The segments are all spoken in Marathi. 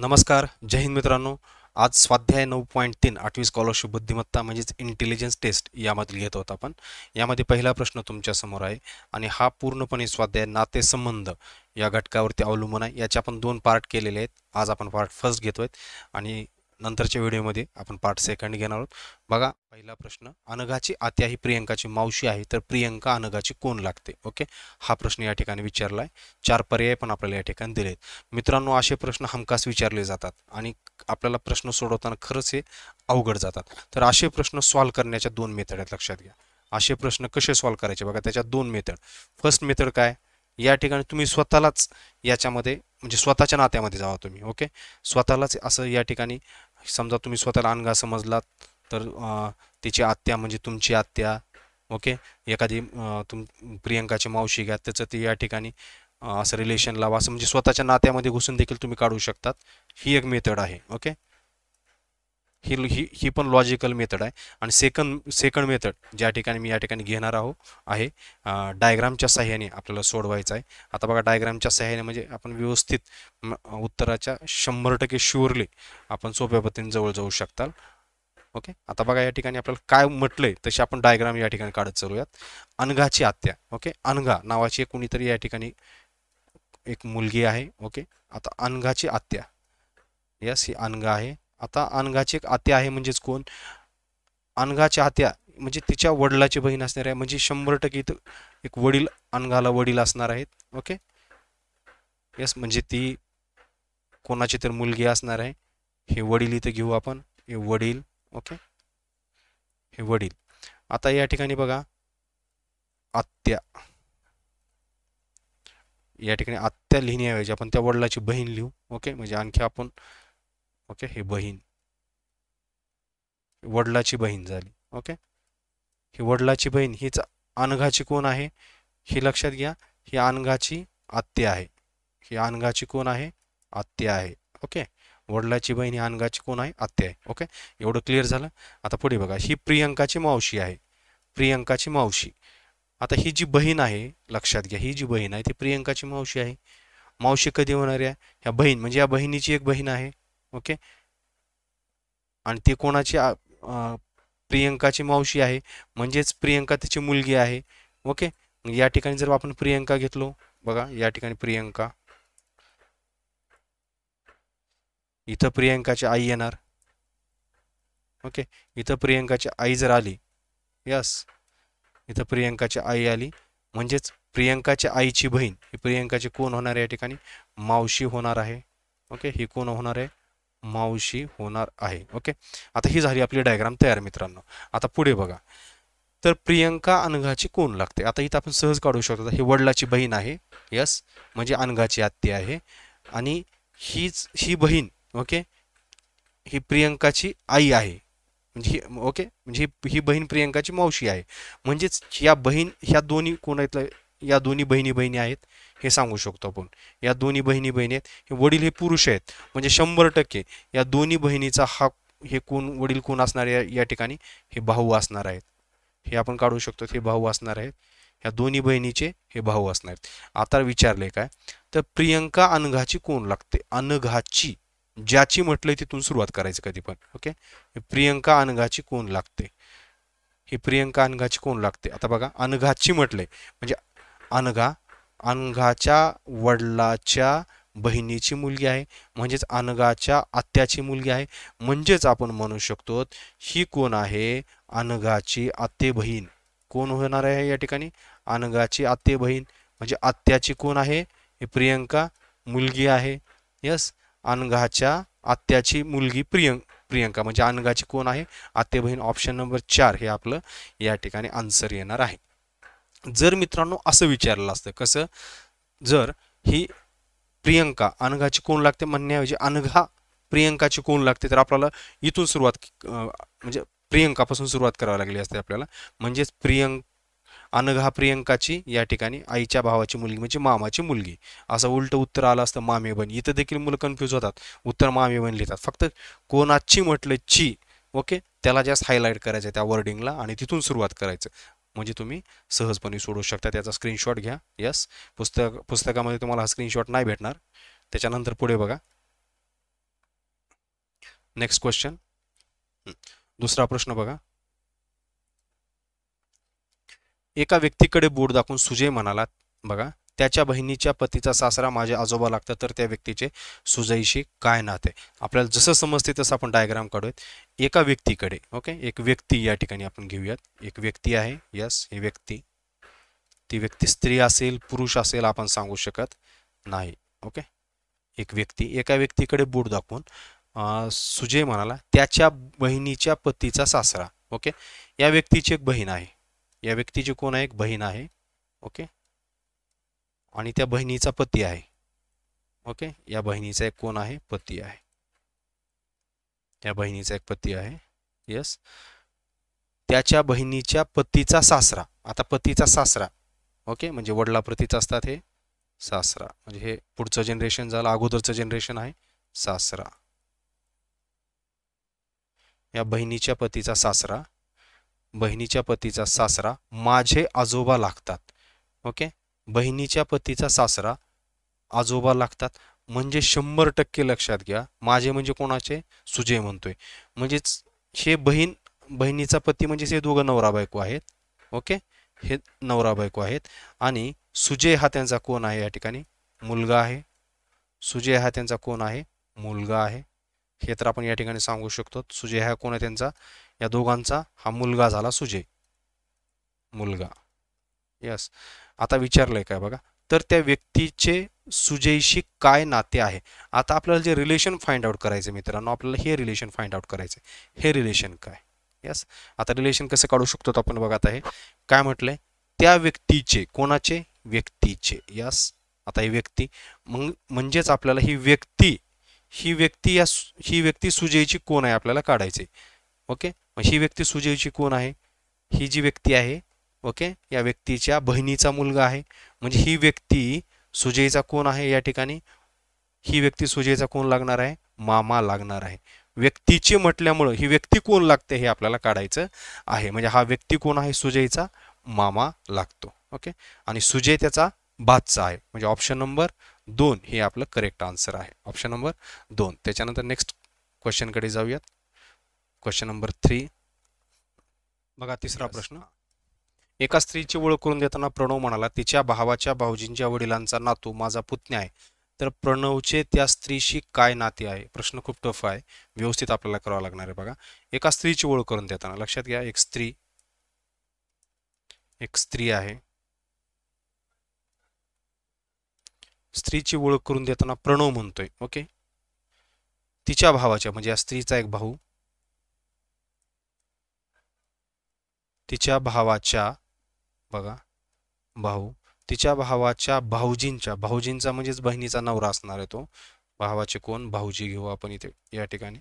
नमस्कार जय हिंद मित्रांनो आज स्वाध्याय नऊ पॉईंट तीन आठवी स्कॉलरशिप बुद्धिमत्ता म्हणजेच इंटेलिजन्स टेस्ट यामधील घेत आहोत आपण यामध्ये पहिला प्रश्न तुमच्यासमोर आहे आणि हा पूर्णपणे स्वाध्याय नातेसंबंध या घटकावरती अवलंबून आहे याचे आपण दोन पार्ट केलेले आहेत आज आपण पार्ट फर्स्ट घेतो आहेत आणि नंतरच्या व्हिडिओमध्ये आपण पार्ट सेकंड घेणार आहोत बघा पहिला प्रश्न अनघाची आत्या ही प्रियंकाची मावशी आहे तर प्रियंका अनघाची कोण लागते ओके हा प्रश्न या ठिकाणी विचारला आहे चार पर्याय पण आपल्याला या ठिकाणी दिलेत मित्रांनो असे प्रश्न हमखास विचारले जातात आणि आपल्याला प्रश्न सोडवताना खरंच हे अवघड जातात तर असे प्रश्न सॉल्व्ह करण्याच्या दोन मेथड आहेत लक्षात घ्या असे प्रश्न कसे सॉल्व्ह करायचे बघा त्याच्या दोन मेथड फर्स्ट मेथड काय या ठिकाणी तुम्ही स्वतःलाच याच्यामध्ये म्हणजे स्वतःच्या नात्यामध्ये जावा तुम्ही ओके स्वतःलाच असं या ठिकाणी समजा तुम्ही स्वतःला अनगा समजलात तर तिची आत्या म्हणजे तुमची आत्या ओके एखादी तुम प्रियंकाची मावशी घ्या त्याचं ते या ठिकाणी असं रिलेशन लावा असं म्हणजे स्वतःच्या नात्यामध्ये घुसून देखील तुम्ही काढू शकतात ही एक मेथड आहे ओके ही ही ही पण लॉजिकल मेथड आहे आणि सेकंड सेकंड मेथड ज्या ठिकाणी मी या ठिकाणी घेणार आहो आहे डायग्रामच्या सहाय्याने आपल्याला सोडवायचं आहे आता बघा डायग्रामच्या सहाय्याने म्हणजे आपण व्यवस्थित उत्तराच्या शंभर टक्के शुअरली आपण सोप्या पद्धतीने जवळ जाऊ शकताल ओके आता बघा या ठिकाणी आपल्याला काय म्हटलंय तशी आपण डायग्राम या ठिकाणी काढत चालूयात अनघाची आत्या ओके अनघा नावाची कुणीतरी या ठिकाणी एक मुलगी आहे ओके आता अनघाची आत्या यस ही अनघा आहे आता अनघाची आत्या आहे म्हणजेच कोण अनघाच्या आत्या म्हणजे तिच्या वडिलाची बहीण असणार आहे म्हणजे शंभर टक्के इथं एक वडील अनघाला वडील असणार आहेत ओके येस म्हणजे ती कोणाची तर मुलगी असणार आहे हे वडील इथे घेऊ आपण हे वडील ओके हे वडील आता या ठिकाणी बघा आत्या या ठिकाणी आत्या लिहिण्याऐवजी म्हणजे आपण त्या वडिलाची बहीण लिहू ओके म्हणजे आणखी आपण ओके हे बहीण वडिलाची बहीण झाली ओके ही वडिलाची बहीण हीच अनघाची कोण आहे ही लक्षात घ्या ही अनघाची आत्य आहे ही अनघाची कोण आहे आत्या आहे ओके वडिलाची बहीण ही अनघाची कोण आहे आत्या आहे ओके एवढं क्लिअर झालं आता पुढे बघा ही प्रियंकाची मावशी आहे प्रियंकाची मावशी आता ही जी बहीण आहे लक्षात घ्या ही जी बहीण आहे ती प्रियंकाची मावशी आहे मावशी कधी होणारी आहे ह्या बहीण म्हणजे या बहिणीची एक बहीण आहे ओके आणि ती कोणाची प्रियंकाची मावशी आहे म्हणजेच प्रियंका तिची मुलगी आहे ओके या ठिकाणी जर आपण प्रियंका घेतलो बघा या ठिकाणी प्रियंका इथं प्रियंकाची आई येणार ओके इथं प्रियंकाची आई जर आली यस इथं प्रियंकाची आई आली म्हणजेच प्रियंकाच्या आईची बहीण ही प्रियंकाची कोण होणार आहे या ठिकाणी मावशी होणार आहे ओके ही कोण होणार आहे मावशी होणार आहे ओके आता ही झाली आपली डायग्राम तयार मित्रांनो आता पुढे बघा तर प्रियंका अनघाची कोण लागते आता इथं आपण सहज काढू शकतो हे वडिलाची बहीण आहे यस म्हणजे अनघाची आत्ती आहे आणि हीच ही बहीण ओके ही प्रियंकाची आई आहे म्हणजे ओके म्हणजे ही बहीण प्रियंकाची मावशी आहे म्हणजेच या बहीण ह्या दोन्ही कोण आहेत या दोन्ही बहिणी बहिणी आहेत हे सांगू शकतो आपण या दोन्ही बहिणी बहिणी आहेत हे वडील हे पुरुष आहेत म्हणजे शंभर टक्के या दोन्ही बहिणीचा हा हे कोण वडील कोण असणार या ठिकाणी हे भाऊ असणार आहेत हे आपण काढू शकतो हे भाऊ असणार आहेत या दोन्ही बहिणीचे हे भाऊ असणार आहेत आता विचारले काय तर प्रियंका अनघाची कोण लागते अनघाची ज्याची म्हटलंय तिथून सुरुवात करायचं कधी पण ओके प्रियंका अनघाची कोण लागते ही प्रियंका अनघाची कोण लागते आता बघा अनघाची म्हटलंय म्हणजे अनघा अनघाच्या वडिलाच्या बहिणीची मुलगी आहे म्हणजेच अनघाच्या आत्याची मुलगी आहे म्हणजेच आपण म्हणू शकतो ही कोण आहे अनघाची आत्ते बहीण कोण होणार आहे या ठिकाणी अनघाची आत्ते बहीण म्हणजे आत्याची कोण आहे हे प्रियंका मुलगी आहे यस अनघाच्या आत्याची मुलगी प्रियं प्रियंका म्हणजे अनघाची कोण आहे आत्ते बहीण ऑप्शन नंबर चार हे आपलं या ठिकाणी आन्सर येणार आहे जर मित्रांनो असं विचारलं असतं कसं जर ही प्रियंका अनघाची कोण लागते म्हणण्याऐवजी अनघा प्रियंकाची कोण लागते तर आपल्याला इथून सुरुवात म्हणजे प्रियंकापासून सुरुवात करावी लागली असते आपल्याला म्हणजेच प्रियंक अनघा प्रियंकाची या ठिकाणी आईच्या भावाची मुलगी म्हणजे मामाची मुलगी असं उलट उत्तर आलं असतं मामे बन इथं देखील मुलं कन्फ्यूज होतात उत्तर मामे बन लिहितात फक्त कोणाची म्हटलं ची ओके त्याला जास्त हायलाईट करायचं त्या वर्डिंगला आणि तिथून सुरुवात करायचं म्हणजे तुम्ही सहजपणे सोडू शकता त्याचा स्क्रीनशॉट घ्या यस पुस्तक पुस्तकामध्ये तुम्हाला हा स्क्रीनशॉट नाही भेटणार त्याच्यानंतर पुढे बघा नेक्स्ट क्वेश्चन दुसरा प्रश्न बघा एका व्यक्तीकडे बोट दाखवून सुजय म्हणाला बघा त्याच्या बहिणीच्या पतीचा सासरा माझे आजोबा लागतात तर त्या व्यक्तीचे सुजईशी काय नाते आपल्याला जसं समजते तसं आपण डायग्राम काढूयात एका व्यक्तीकडे ओके एक व्यक्ती या ठिकाणी आपण घेऊयात एक व्यक्ती आहे यस ही व्यक्ती ती व्यक्ती स्त्री असेल पुरुष असेल आपण सांगू शकत नाही ओके एक व्यक्ती एका व्यक्तीकडे बूट दाखवून सुजय म्हणाला त्याच्या बहिणीच्या पतीचा सासरा ओके या व्यक्तीची एक बहीण आहे या व्यक्तीची कोण आहे एक बहीण आहे ओके आणि त्या बहिणीचा पती आहे ओके या बहिणीचा एक कोण आहे पती आहे या बहिणीचा एक पती आहे यस त्याच्या बहिणीच्या पतीचा सासरा आता पतीचा सासरा ओके म्हणजे वडिलाप्रतीच असतात हे सासरा म्हणजे हे पुढचं जनरेशन झालं अगोदरचं जनरेशन आहे सासरा या बहिणीच्या पतीचा सासरा बहिणीच्या पतीचा सासरा माझे आजोबा लागतात ओके बहिणीच्या पतीचा सासरा आजोबा लागतात म्हणजे शंभर टक्के लक्षात घ्या माझे म्हणजे कोणाचे सुजय म्हणतोय म्हणजेच हे बहीण बहिणीचा पती म्हणजेच हे दोघं नवरा बायको आहेत ओके हे नवरा बायको आहेत आणि सुजय हा त्यांचा कोण आहे या ठिकाणी मुलगा आहे सुजय हा त्यांचा कोण आहे मुलगा आहे हे तर आपण या ठिकाणी सांगू शकतो सुजय हा कोण आहे त्यांचा या दोघांचा हा मुलगा झाला सुजय मुलगा यस आता विचारलं आहे काय बघा तर त्या व्यक्तीचे सुजयशी काय नाते आहे आता आपल्याला जे रिलेशन फाइंड आउट करायचं मित्रांनो आपल्याला हे रिलेशन फाइंड आउट करायचं हे रिलेशन काय यस आता रिलेशन कसं काढू शकतो आपण बघत आहे काय म्हटलंय त्या व्यक्तीचे कोणाचे व्यक्तीचे यस आता ही व्यक्ती मग म्हणजेच आपल्याला ही व्यक्ती ही व्यक्ती या ही व्यक्ती सुजयची कोण आहे आपल्याला काढायचे ओके मग ही व्यक्ती सुजयची कोण आहे ही जी व्यक्ती आहे ओके या व्यक्तीच्या बहिणीचा मुलगा आहे म्हणजे ही व्यक्ती सुजयचा कोण आहे या ठिकाणी ही व्यक्ती सुजयचा कोण लागणार आहे मामा लागणार आहे व्यक्तीची म्हटल्यामुळं ही व्यक्ती कोण लागते हे आपल्याला काढायचं आहे म्हणजे हा व्यक्ती कोण आहे सुजयचा मामा लागतो ओके आणि सुजय त्याचा बादचा आहे म्हणजे ऑप्शन नंबर दोन हे आपलं करेक्ट आन्सर आहे ऑप्शन नंबर दोन त्याच्यानंतर नेक्स्ट क्वेश्चनकडे जाऊयात क्वेश्चन नंबर थ्री बघा तिसरा प्रश्न एका स्त्रीची ओळख करून देताना प्रणव म्हणाला तिच्या भावाच्या भाऊजींच्या वडिलांचा नातू माझा पुतण्या आहे तर प्रणवचे त्या स्त्रीशी काय नाते आहे प्रश्न खूप टफ आहे व्यवस्थित आपल्याला करावा लागणार आहे बघा एका स्त्रीची ओळख करून देताना लक्षात घ्या एक स्त्री एक स्त्री आहे स्त्रीची ओळख करून देताना प्रणव म्हणतोय ओके तिच्या भावाच्या म्हणजे या स्त्रीचा एक भाऊ तिच्या भावाच्या बघा भाऊ तिच्या भावाच्या भाऊजींच्या भाऊजींचा म्हणजेच बहिणीचा नवरा असणार आहे तो भावाचे कोण भाऊजी घेऊ आपण इथे या ठिकाणी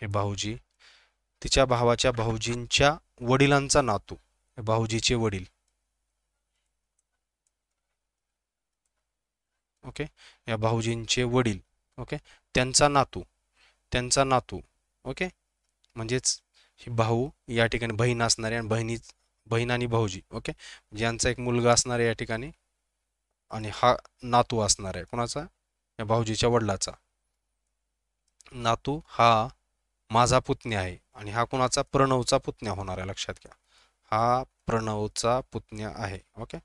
हे भाऊजी तिच्या भावाच्या भाऊजींच्या वडिलांचा नातू भाऊजीचे वडील ओके या भाऊजींचे वडील ओके त्यांचा नातू त्यांचा नातू ओके म्हणजेच ही भाऊ या ठिकाणी बहीण असणारे आणि बहिणी बहीण आणि भाऊजी ओके ज्यांचा यांचा एक मुलगा असणार आहे या ठिकाणी आणि हा नातू असणार आहे कोणाचा या भाऊजीच्या वडिलाचा नातू हा माझा पुतण्या आहे आणि हा कोणाचा प्रणवचा पुतण्या होणार आहे लक्षात घ्या हा प्रणवचा पुतण्या आहे ओके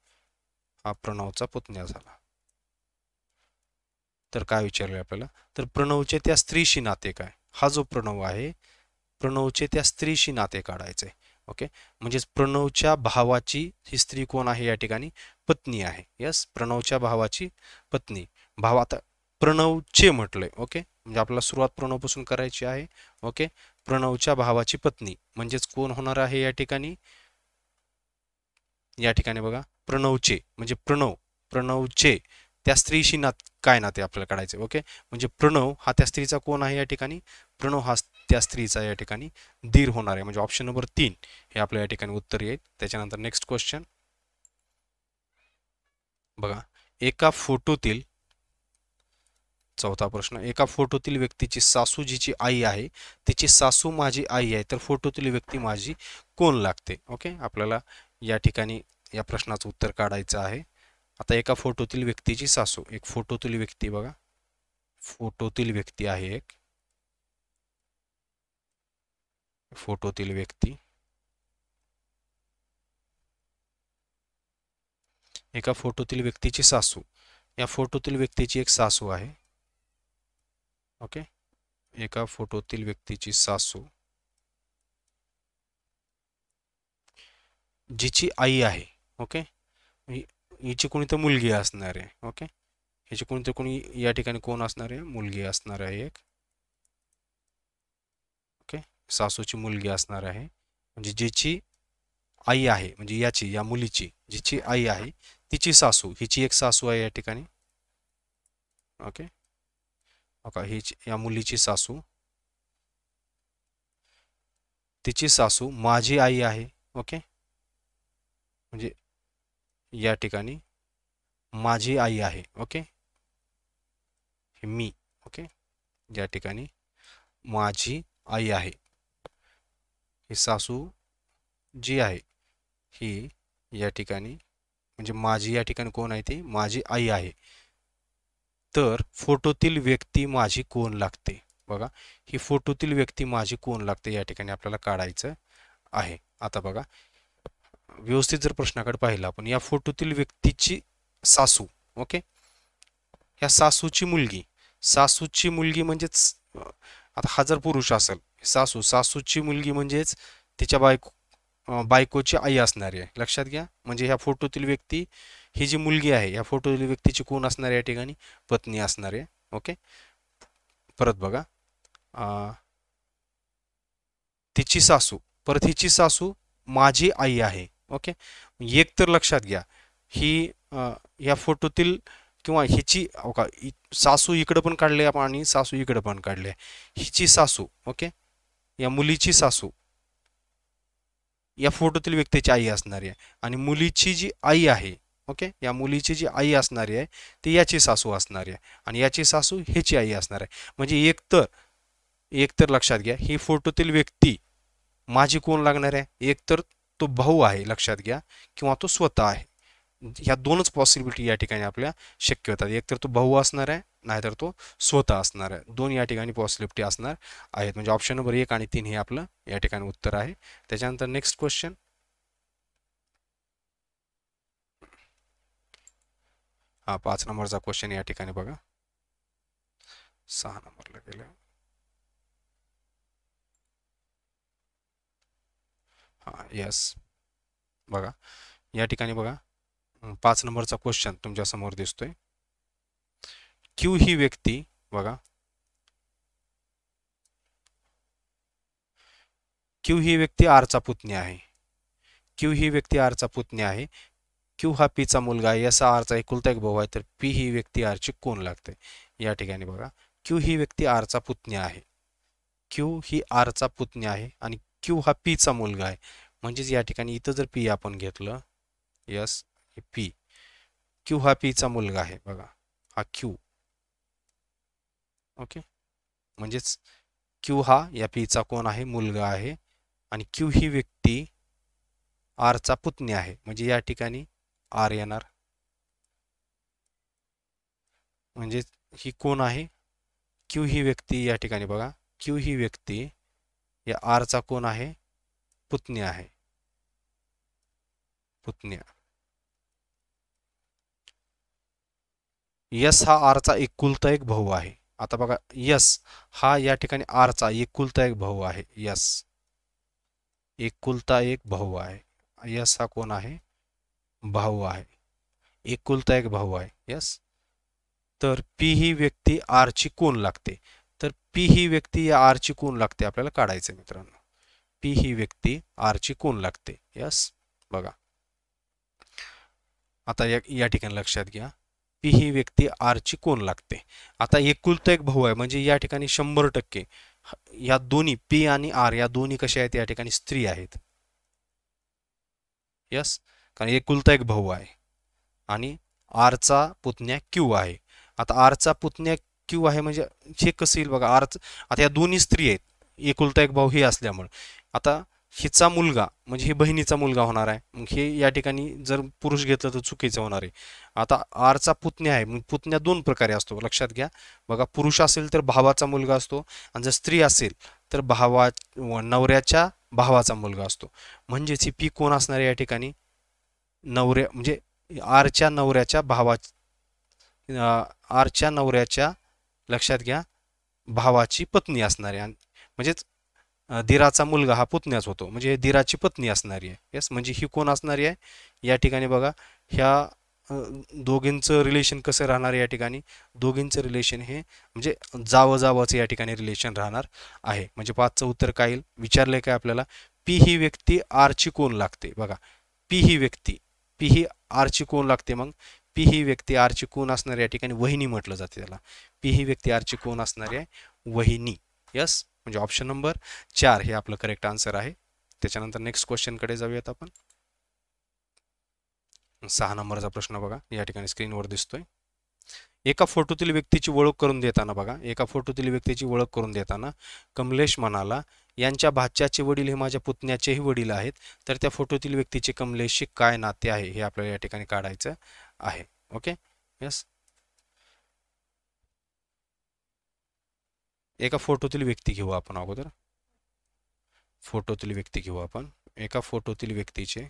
हा प्रणवचा पुतण्या झाला तर काय विचारले आपल्याला तर प्रणवचे त्या स्त्रीशी नाते काय हा जो प्रणव आहे प्रणवचे त्या स्त्रीशी नाते काढायचे ओके म्हणजेच प्रणवच्या भावाची ही स्त्री कोण आहे या ठिकाणी पत्नी आहे यस प्रणवच्या भावाची पत्नी भाव आता प्रणवचे म्हटलंय ओके म्हणजे आपल्याला सुरुवात प्रणवपासून करायची आहे ओके प्रणवच्या भावाची पत्नी म्हणजेच कोण होणार आहे या ठिकाणी या ठिकाणी बघा प्रणवचे म्हणजे प्रणव प्रणवचे त्या स्त्रीशी नात काय नाते आपल्याला काढायचे ओके म्हणजे प्रणव हा त्या स्त्रीचा कोण आहे या ठिकाणी प्रणव हा त्या स्त्रीचा या ठिकाणी धीर होणार आहे म्हणजे ऑप्शन नंबर तीन हे आपल्या या ठिकाणी उत्तर येईल त्याच्यानंतर नेक्स्ट क्वेश्चन बघा एका फोटोतील चौथा प्रश्न एका फोटोतील व्यक्तीची सासू जिची आई आहे तिची सासू माझी आई आहे तर फोटोतील व्यक्ती माझी कोण लागते ओके आपल्याला या ठिकाणी या प्रश्नाचं उत्तर काढायचं आहे आता एका फोटोतील व्यक्तीची सासू एक फोटोतील व्यक्ती बघा फोटोतील व्यक्ती आहे एक फोटोतील व्यक्ती एका फोटोतील व्यक्तीची सासू या फोटोतील व्यक्तीची एक सासू आहे ओके एका फोटोतील व्यक्तीची सासू जिची आई आहे ओके हिची कोणीतरी मुलगी असणार आहे ओके ह्याची कोणीतरी कोणी या ठिकाणी कोण असणार आहे मुलगी असणार आहे एक ओके सासूची मुलगी असणार आहे म्हणजे जिची आई आहे म्हणजे याची या मुलीची जिची आई आहे तिची सासू हिची एक सासू आहे या ठिकाणी ओके ओका हिची या मुलीची सासू तिची सासू माझी आई आहे ओके म्हणजे या ठिकाणी माझी आई आहे ओके हे मी ओके या ठिकाणी माझी आई आहे ही सासू जी आहे ही या ठिकाणी म्हणजे माझी या ठिकाणी कोण आहे ती माझी आई आहे तर फोटोतील व्यक्ती माझी कोण लागते बघा ही फोटोतील व्यक्ती माझी कोण लागते या ठिकाणी आपल्याला काढायचं आहे आता बघा व्यवस्थित जर प्रश्नाकडे पाहिलं आपण या फोटोतील व्यक्तीची सासू ओके ह्या सासूची मुलगी सासूची मुलगी म्हणजेच आता हा जर पुरुष असेल सासू सासूची मुलगी म्हणजेच तिच्या बायको बायकोची आई असणारी आहे लक्षात घ्या म्हणजे ह्या फोटोतील व्यक्ती ही जी मुलगी आहे या फोटोतील व्यक्तीची कोण असणार या ठिकाणी पत्नी असणार आहे ओके परत बघा तिची सासू परत हिची सासू माझी आई आहे ओके एक तर लक्षात घ्या ही या फोटोतील किंवा हिची का सासू इकडं पण काढले आपण आणि सासू इकडं पण काढले हिची सासू ओके या मुलीची सासू या फोटोतील व्यक्तीची आई असणारी आहे आणि मुलीची जी आई आहे ओके या मुलीची जी आई असणारी आहे ती याची सासू असणारी आहे आणि याची सासू हिची आई असणार आहे म्हणजे एकतर एकतर लक्षात घ्या ही फोटोतील व्यक्ती माझी कोण लागणार आहे एकतर तो भाऊ आहे लक्षात घ्या किंवा तो स्वतः आहे ह्या दोनच पॉसिबिलिटी या ठिकाणी आपल्या शक्य होतात एकतर तो भाऊ असणार आहे नाहीतर तो स्वतः असणार आहे दोन या ठिकाणी पॉसिबिलिटी असणार आहेत म्हणजे ऑप्शन नंबर एक आणि तीन हे आपलं या ठिकाणी उत्तर आहे त्याच्यानंतर नेक्स्ट क्वेश्चन हा पाच नंबरचा क्वेश्चन या ठिकाणी बघा सहा नंबरला गेला यस बघा या ठिकाणी बघा पाच नंबरचा क्वेश्चन तुमच्या समोर दिसतोय क्यू ही व्यक्ती बघा क्यू ही व्यक्ती आरचा पुतणी आहे क्यू ही व्यक्ती आरचा पुतणी आहे क्यू हा पीचा मुलगा आहे असा आरचा एकुलता एक भाऊ आहे तर पी ही व्यक्ती आरची कोण लागते या ठिकाणी बघा क्यू ही व्यक्ती आरचा पुतणी आहे क्यू ही आरचा पुतणी आहे आणि क्यू हा पीचा मुलगा आहे म्हणजेच या ठिकाणी इथं जर पी आपण घेतलं यस पी क्यू हा पीचा मुलगा आहे बघा हा क्यू ओके म्हणजेच क्यू हा या पीचा कोण आहे मुलगा आहे आणि क्यू ही व्यक्ती आरचा पुतणी आहे म्हणजे या ठिकाणी आर येणार म्हणजे ही कोण आहे क्यू ही व्यक्ती या ठिकाणी बघा क्यू ही व्यक्ती या आरचा कोण आहे पुतण्या आहे पुतण्या यस हा आरचा एकुलता एक भाऊ आहे आता बघा यस हा या ठिकाणी आरचा एकुलता एक भाऊ आहे यस एकुलता एक भाऊ आहे यस हा कोण आहे भाऊ आहे एकुलता एक भाऊ आहे यस तर पी ही व्यक्ती आरची कोण लागते तर पी ही व्यक्ती या आरची कोण लागते आपल्याला काढायचं मित्रांनो पी ही व्यक्ती आरची कोण लागते यस बघा आता या या ठिकाणी लक्षात घ्या पी ही व्यक्ती आरची कोण लागते आता एकुलता एक भाऊ आहे म्हणजे या ठिकाणी शंभर टक्के या दोन्ही पी आणि आर या दोन्ही कशा आहेत या ठिकाणी स्त्री आहेत यस कारण एकुलता एक भाऊ आहे आणि आरचा पुतण्या क्यू आहे आता आरचा पुतण्या क्यू आहे म्हणजे हे कसं येईल बघा आरच आता या दोन्ही स्त्री आहेत एकुलता एक भाऊ हे असल्यामुळे आता हिचा मुलगा म्हणजे हे बहिणीचा मुलगा होणार आहे मग हे या ठिकाणी जर पुरुष घेतलं तर चुकीचं होणार आहे आता आरचा पुतण्या आहे मग पुतण्या दोन प्रकारे असतो लक्षात घ्या बघा पुरुष असेल तर भावाचा मुलगा असतो आणि जर स्त्री असेल तर भावा नवऱ्याच्या भावाचा मुलगा असतो म्हणजेच ही पी कोण असणार आहे या ठिकाणी नवऱ्या म्हणजे आरच्या नवऱ्याच्या भावा आरच्या नवऱ्याच्या लक्षात घ्या भावाची पत्नी असणारी म्हणजेच दिराचा मुलगा हा पुतण्याच होतो म्हणजे दिराची पत्नी असणारी आहे येस म्हणजे ही कोण असणारी आहे या ठिकाणी बघा ह्या दोघींचं रिलेशन कसं राहणार या ठिकाणी दोघींचं रिलेशन हे म्हणजे जावं जावंचं या ठिकाणी रिलेशन राहणार आहे म्हणजे पाचचं उत्तर काय येईल विचारले काय आपल्याला पी ही व्यक्ती आरची कोण लागते बघा पी ही व्यक्ती पी ही आरची कोण लागते मग पी ही व्यक्ती आरची कोण असणारी या ठिकाणी वहिनी म्हटलं जाते त्याला पी ही व्यक्ती आरची कोण असणारी आहे वहिनी यस म्हणजे ऑप्शन नंबर चार हे आपलं करेक्ट आन्सर आहे त्याच्यानंतर नेक्स्ट क्वेश्चनकडे जाऊयात आपण सहा नंबरचा प्रश्न बघा या ठिकाणी स्क्रीनवर दिसतोय एका फोटोतील व्यक्तीची ओळख करून देताना बघा एका फोटोतील व्यक्तीची ओळख करून देताना कमलेश म्हणाला यांच्या भाच्याचे वडील हे माझ्या पुतण्याचेही वडील आहेत तर त्या फोटोतील व्यक्तीचे कमलेशशी काय नाते आहे हे आपल्याला या ठिकाणी काढायचं आहे ओके यस एका फोटोतील व्यक्ती घेऊ आपण अगोदर फोटोतील व्यक्ती घेऊ आपण एका फोटोतील व्यक्तीचे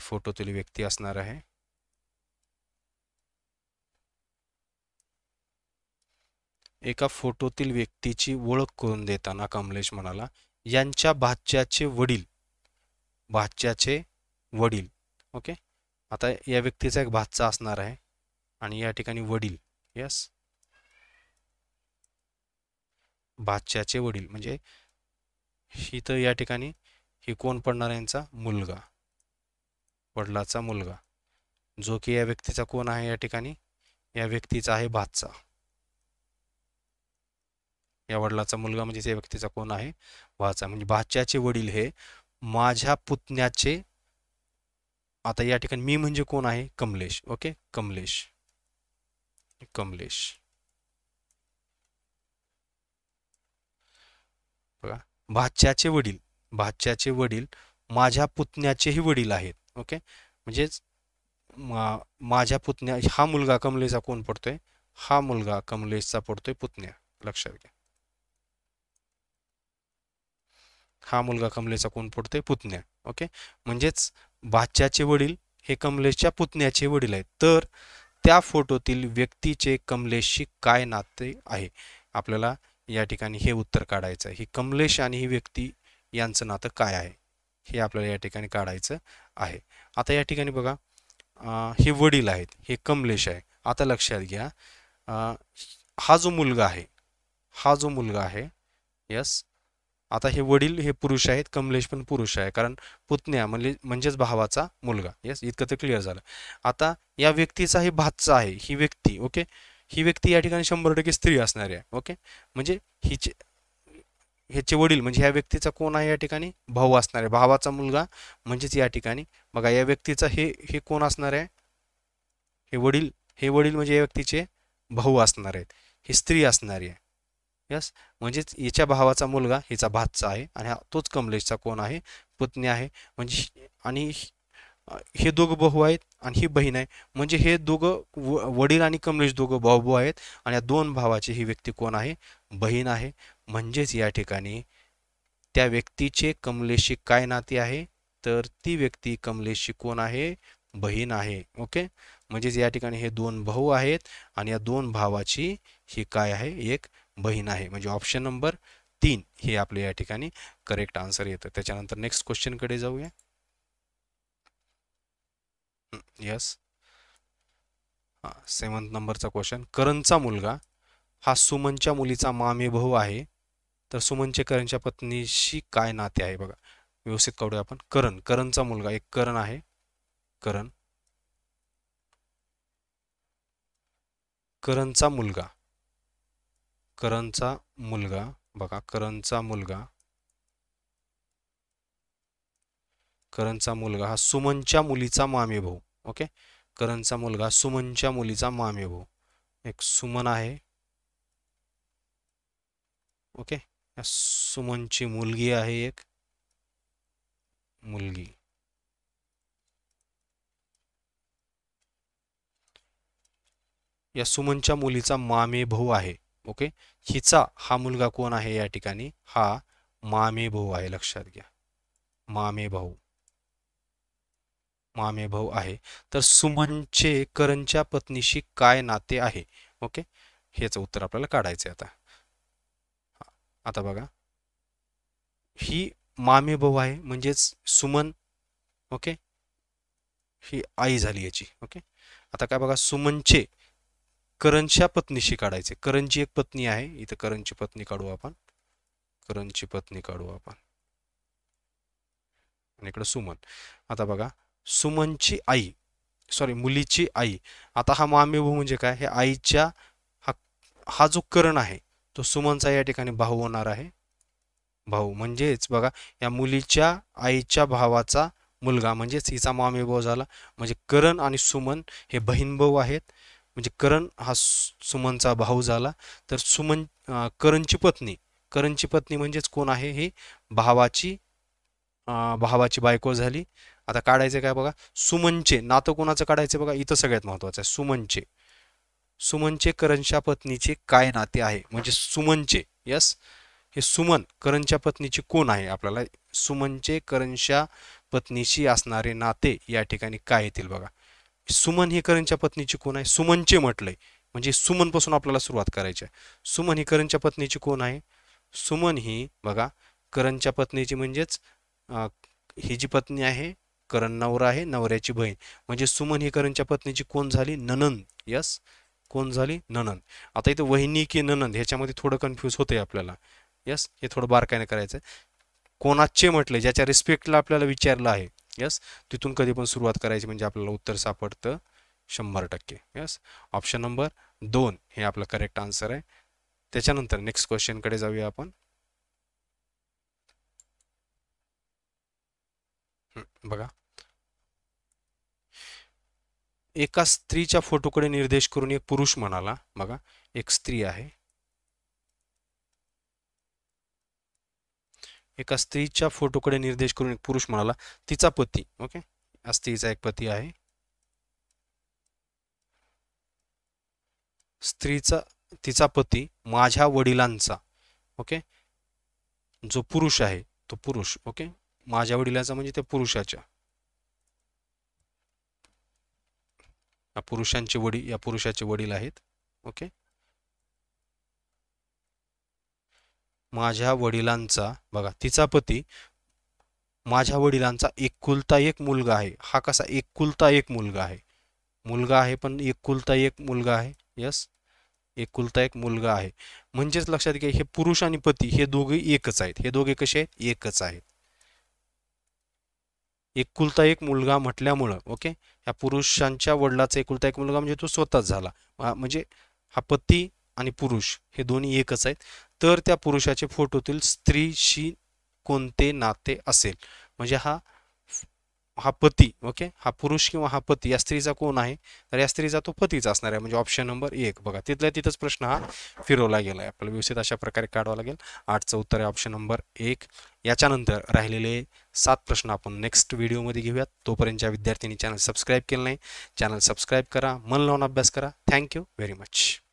फोटोतील व्यक्ती असणार आहे एका फोटोतील व्यक्तीची ओळख करून देताना कमलेश म्हणाला यांच्या भाच्याचे वडील भाच्याचे वडील ओके आता या व्यक्तीचा एक भातचा असणार आहे आणि या ठिकाणी वडील यस भाच्याचे वडील म्हणजे ही तर या ठिकाणी ही कोण पडणार यांचा मुलगा वडिलाचा मुलगा जो की या व्यक्तीचा कोण आहे या ठिकाणी या व्यक्तीचा आहे भातचा या वडिलाचा मुलगा म्हणजे या व्यक्तीचा कोण आहे भाचा म्हणजे भाच्याचे वडील हे माझ्या पुतण्याचे आता या ठिकाणी मी म्हणजे कोण आहे कमलेश ओके कमलेश कमलेश बघा भाच्याचे वडील भाच्याचे वडील माझ्या पुतण्याचेही वडील आहेत ओके म्हणजेच माझ्या पुतण्या हा मुलगा कमलेशचा कोण पडतोय हा मुलगा कमलेशचा पडतोय पुतण्या लक्षात घ्या हा मुलगा कमलेचा कोण पडतोय पुतण्या ओके म्हणजेच भाच्याचे वडील हे कमलेशच्या पुतण्याचे वडील आहेत तर त्या फोटोतील व्यक्तीचे कमलेशशी काय नाते आहे आपल्याला या ठिकाणी हे उत्तर काढायचं आहे ही कमलेश आणि ही व्यक्ती यांचं नातं काय आहे हे आपल्याला या ठिकाणी काढायचं आहे आता या ठिकाणी बघा हे वडील आहेत हे कमलेश आहे आता लक्षात घ्या हा जो मुलगा आहे हा जो मुलगा आहे यस आता हे वडील हे पुरुष आहेत कमलेश पण पुरुष आहे कारण पुतण्या म्हणजे म्हणजेच भावाचा मुलगा येस इतकं तर क्लिअर झालं आता या व्यक्तीचा हे भातचा आहे ही व्यक्ती ओके ही व्यक्ती या ठिकाणी शंभर टक्के स्त्री असणारी आहे ओके म्हणजे हिचे ह्याचे वडील म्हणजे ह्या व्यक्तीचा कोण आहे या ठिकाणी भाऊ असणार आहे भावाचा मुलगा म्हणजेच या ठिकाणी बघा या व्यक्तीचा हे हे कोण असणार आहे हे वडील हे वडील म्हणजे या व्यक्तीचे भाऊ असणार आहेत ही स्त्री असणारी आहे यस म्हणजेच हिच्या भावाचा मुलगा हिचा भातचा आहे आणि हा तोच कमलेशचा कोण आहे पत्नी आहे म्हणजे आणि हे दोघं बहू आहेत आणि ही बहीण आहे म्हणजे हे दोघं वडील आणि कमलेश दोघं भाऊ आहेत आणि या दोन भावाची ही व्यक्ती कोण आहे बहीण आहे म्हणजेच या ठिकाणी त्या व्यक्तीचे कमलेशी काय नाते आहे तर ती व्यक्ती कमलेशी कोण आहे बहीण आहे ओके म्हणजेच या ठिकाणी हे दोन भाऊ आहेत आणि या दोन भावाची ही काय आहे एक बहीण आहे म्हणजे ऑप्शन नंबर तीन हे आपले या ठिकाणी करेक्ट आन्सर येतं त्याच्यानंतर नेक्स्ट क्वेश्चनकडे जाऊया यस हां सेवन्थ नंबरचा क्वेश्चन करणचा मुलगा हा सुमनच्या मुलीचा मामे भाऊ आहे तर सुमनचे करणच्या पत्नीशी काय नाते आहे बघा व्यवस्थित कवडू आपण करण करणचा मुलगा एक करण आहे करण करणचा मुलगा करणचा मुलगा बघा करणचा मुलगा करणचा मुलगा हा सुमनच्या मुलीचा मामे भाऊ ओके करणचा मुलगा सुमनच्या मुलीचा मामे भाऊ एक सुमन आहे ओके या सुमनची मुलगी आहे एक मुलगी या सुमनच्या मुलीचा मामे भाऊ आहे ओके हिचा हा मुलगा कोण आहे या ठिकाणी हा मामे भाऊ आहे लक्षात घ्या मामे भाऊ मामे भाऊ आहे तर सुमनचे करणच्या पत्नीशी काय नाते आहे ओके हेच उत्तर आपल्याला काढायचं आता आता बघा ही मामे भाऊ आहे म्हणजेच सुमन ओके ही आई झाली याची ओके आता काय बघा सुमनचे करंजच्या पत्नीशी काढायचे करंजची एक पत्नी आहे इथं करणची पत्नी काढू आपण करणची पत्नी काढू आपण आणि इकडं सुमन आता बघा सुमनची आई सॉरी मुलीची आई आता हा भाऊ म्हणजे काय हे आईच्या हा हा जो करण आहे तो सुमनचा या ठिकाणी भाऊ होणार आहे भाऊ म्हणजेच बघा या मुलीच्या आईच्या भावाचा मुलगा म्हणजेच हिचा भाऊ झाला म्हणजे करण आणि सुमन हे बहीण भाऊ आहेत म्हणजे करण हा सुमनचा भाऊ झाला तर सुमन करणची पत्नी करणची पत्नी म्हणजेच कोण आहे ही भावाची भावाची बायको झाली आता काढायचं काय बघा सुमनचे नातं कोणाचं काढायचं बघा इथं सगळ्यात महत्वाचं आहे सुमनचे सुमनचे करणच्या पत्नीचे काय नाते आहे म्हणजे सुमनचे यस हे सुमन करणच्या पत्नीची कोण आहे आपल्याला सुमनचे करणच्या पत्नीशी असणारे नाते या ठिकाणी काय येतील बघा सुमन ही करणच्या पत्नीची कोण आहे सुमनचे म्हटलंय म्हणजे सुमनपासून आपल्याला सुरुवात करायची आहे सुमन ही करणच्या पत्नीची कोण आहे सुमन ही बघा करणच्या पत्नीची म्हणजेच ही जी पत्नी आहे करण नवरा आहे नवऱ्याची बहीण म्हणजे सुमन ही करणच्या पत्नीची कोण झाली ननंद यस कोण झाली ननंद आता इथे वहिनी की ननंद ह्याच्यामध्ये थोडं कन्फ्यूज होतंय आपल्याला यस हे थोडं बारकाईने करायचं कोणाचे म्हटले ज्याच्या रिस्पेक्टला आपल्याला विचारलं आहे यस तिथून कधी पण सुरुवात करायची म्हणजे आपल्याला उत्तर सापडतं शंभर टक्के यस ऑप्शन नंबर दोन हे आपलं करेक्ट आन्सर आहे त्याच्यानंतर नेक्स्ट क्वेश्चनकडे जाऊया आपण बघा एका स्त्रीच्या फोटोकडे निर्देश करून एक पुरुष म्हणाला बघा एक स्त्री आहे एका स्त्रीच्या फोटोकडे निर्देश करून एक पुरुष म्हणाला तिचा पती ओके या स्त्रीचा एक पती आहे स्त्रीचा तिचा पती माझ्या वडिलांचा ओके जो पुरुष आहे तो पुरुष ओके माझ्या वडिलांचा म्हणजे त्या पुरुषाच्या पुरुषांचे वडील या पुरुषाचे वडील आहेत ओके माझ्या वडिलांचा बघा तिचा पती माझ्या वडिलांचा एकुलता एक मुलगा आहे हा कसा एकुलता एक मुलगा आहे मुलगा आहे पण एकुलता एक मुलगा आहे यस एकुलता एक मुलगा आहे म्हणजेच लक्षात घ्या हे पुरुष आणि पती हे दोघे एकच आहेत हे दोघे कसे एकच आहेत एकुलता एक मुलगा म्हटल्यामुळं ओके ह्या पुरुषांच्या वडिलाचा एकुलता एक मुलगा म्हणजे तो स्वतःच झाला म्हणजे हा पती आणि पुरुष हे दोन्ही एकच आहेत तर त्या पुरुषाचे फोटोतील स्त्रीशी कोणते नाते असेल म्हणजे हा हा पती ओके हा पुरुष किंवा हा पती या स्त्रीचा कोण आहे तर या स्त्रीचा तो पतीच असणार आहे म्हणजे ऑप्शन नंबर एक बघा तिथल्या तिथंच प्रश्न हा फिरवला गेला आहे आपल्याला व्यवस्थित अशा प्रकारे काढावा लागेल आठचं उत्तर आहे ऑप्शन नंबर एक याच्यानंतर राहिलेले सात प्रश्न आपण नेक्स्ट व्हिडिओमध्ये घेऊयात तोपर्यंत ज्या विद्यार्थ्यांनी चॅनल सबस्क्राईब केलं नाही चॅनल सबस्क्राईब करा मन लावून अभ्यास करा थँक्यू व्हेरी मच